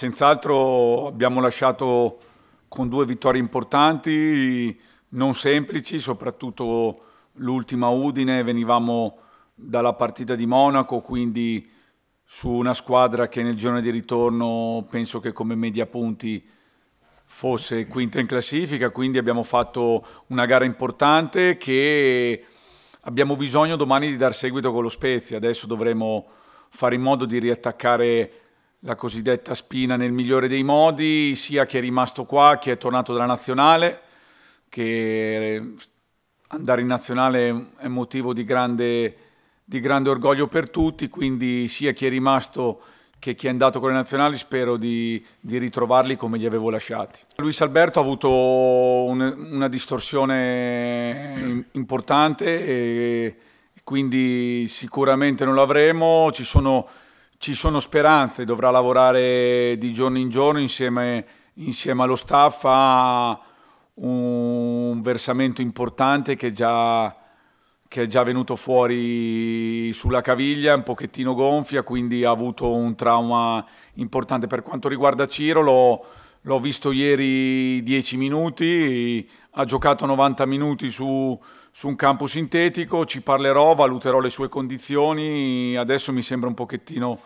senz'altro abbiamo lasciato con due vittorie importanti, non semplici, soprattutto l'ultima Udine, venivamo dalla partita di Monaco, quindi su una squadra che nel giorno di ritorno penso che come media punti fosse quinta in classifica, quindi abbiamo fatto una gara importante che abbiamo bisogno domani di dar seguito con lo Spezia, adesso dovremo fare in modo di riattaccare la cosiddetta spina nel migliore dei modi, sia chi è rimasto qua, che è tornato dalla nazionale, che eh, andare in nazionale è motivo di grande, di grande orgoglio per tutti, quindi sia chi è rimasto che chi è andato con le nazionali spero di, di ritrovarli come li avevo lasciati. Luis Alberto ha avuto un, una distorsione importante e quindi sicuramente non l'avremo, ci sono ci sono speranze, dovrà lavorare di giorno in giorno insieme, insieme allo staff a un versamento importante che, già, che è già venuto fuori sulla caviglia, un pochettino gonfia, quindi ha avuto un trauma importante. Per quanto riguarda Ciro, l'ho, l'ho visto ieri 10 minuti, ha giocato 90 minuti su, su, un campo sintetico, ci parlerò, valuterò le sue condizioni, adesso mi sembra un pochettino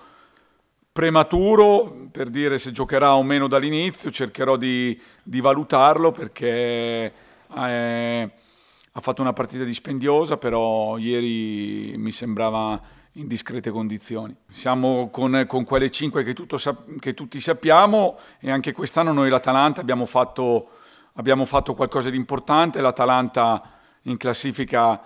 prematuro per dire se giocherà o meno dall'inizio, cercherò di, di valutarlo perché è, eh, ha fatto una partita dispendiosa, però ieri mi sembrava in discrete condizioni. Siamo con, con quelle 5 che, tutto, che, tutti sappiamo e anche quest'anno noi l'Atalanta abbiamo fatto, abbiamo fatto qualcosa di importante, l'Atalanta in classifica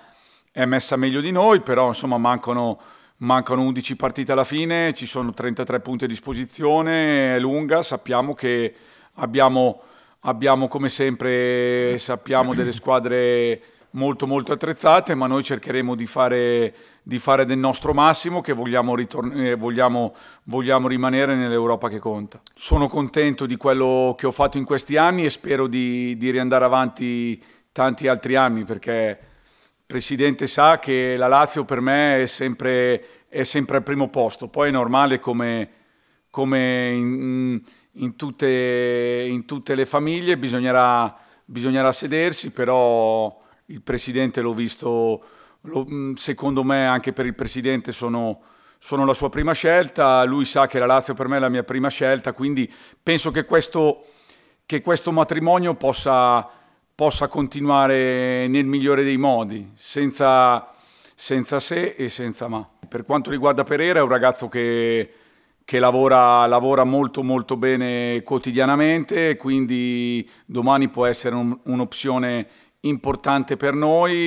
è messa meglio di noi, però insomma mancano Mancano 11 partite alla fine, ci sono 33 punti a disposizione, è lunga, sappiamo che abbiamo, abbiamo come sempre, sappiamo delle squadre molto molto attrezzate, ma noi cercheremo di fare, di fare del nostro massimo che vogliamo, ritorn- eh, vogliamo, vogliamo rimanere nell'Europa che conta. Sono contento di quello che ho fatto in questi anni e spero di, di riandare avanti tanti altri anni perché Presidente sa che la Lazio per me è sempre, è sempre al primo posto, poi è normale come, come in, in, tutte, in, tutte, le famiglie bisognerà, bisognerà sedersi, però il Presidente l'ho visto, lo, secondo me anche per il Presidente sono, sono la sua prima scelta, lui sa che la Lazio per me è la mia prima scelta, quindi penso che questo, che questo matrimonio possa possa continuare nel migliore dei modi, senza, senza se e senza ma. Per quanto riguarda Pereira è un ragazzo che, che lavora, lavora, molto molto bene quotidianamente, quindi domani può essere un, un'opzione importante per noi.